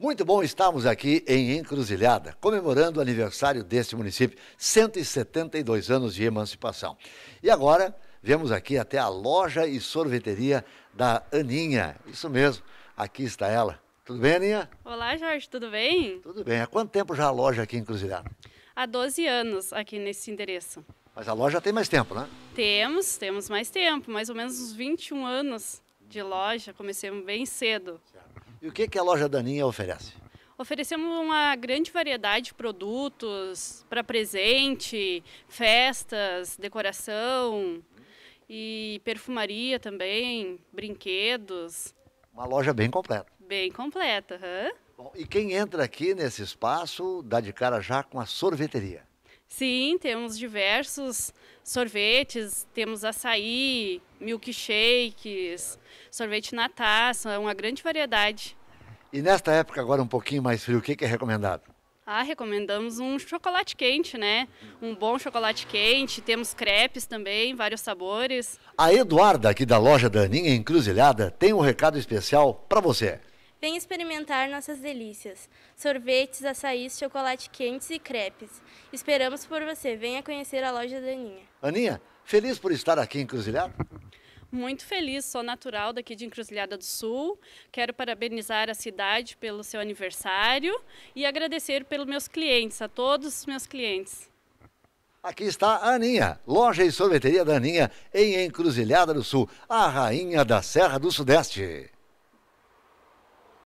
Muito bom estarmos aqui em Encruzilhada, comemorando o aniversário deste município, 172 anos de emancipação. E agora, vemos aqui até a loja e sorveteria da Aninha. Isso mesmo, aqui está ela. Tudo bem, Aninha? Olá, Jorge, tudo bem? Tudo bem. Há quanto tempo já a loja aqui em Encruzilhada? Há 12 anos aqui nesse endereço. Mas a loja tem mais tempo, né? Temos, temos mais tempo, mais ou menos uns 21 anos de loja, Comecemos bem cedo. Certo. E o que, que a loja Daninha oferece? Oferecemos uma grande variedade de produtos para presente, festas, decoração e perfumaria também, brinquedos. Uma loja bem completa. Bem completa, Uhum. Bom, e quem entra aqui nesse espaço dá de cara já com a sorveteria. Sim, temos diversos sorvetes, temos açaí, milkshakes, sorvete na taça, uma grande variedade. E nesta época, agora um pouquinho mais frio, o que, é recomendado? Ah, recomendamos um chocolate quente, né? Um bom chocolate quente. Temos crepes também, vários sabores. A Eduarda, aqui da loja da Aninha Encruzilhada, tem um recado especial para você. Venha experimentar nossas delícias: sorvetes, açaí, chocolate quentes e crepes. Esperamos por você. Venha conhecer a loja da Aninha. Aninha, feliz por estar aqui em Encruzilhada? Muito feliz, sou natural daqui de Encruzilhada do Sul. Quero parabenizar a cidade pelo seu aniversário e agradecer pelos meus clientes, a todos os meus clientes. Aqui está a Aninha, loja e sorveteria da Aninha, em Encruzilhada do Sul, a rainha da Serra do Sudeste.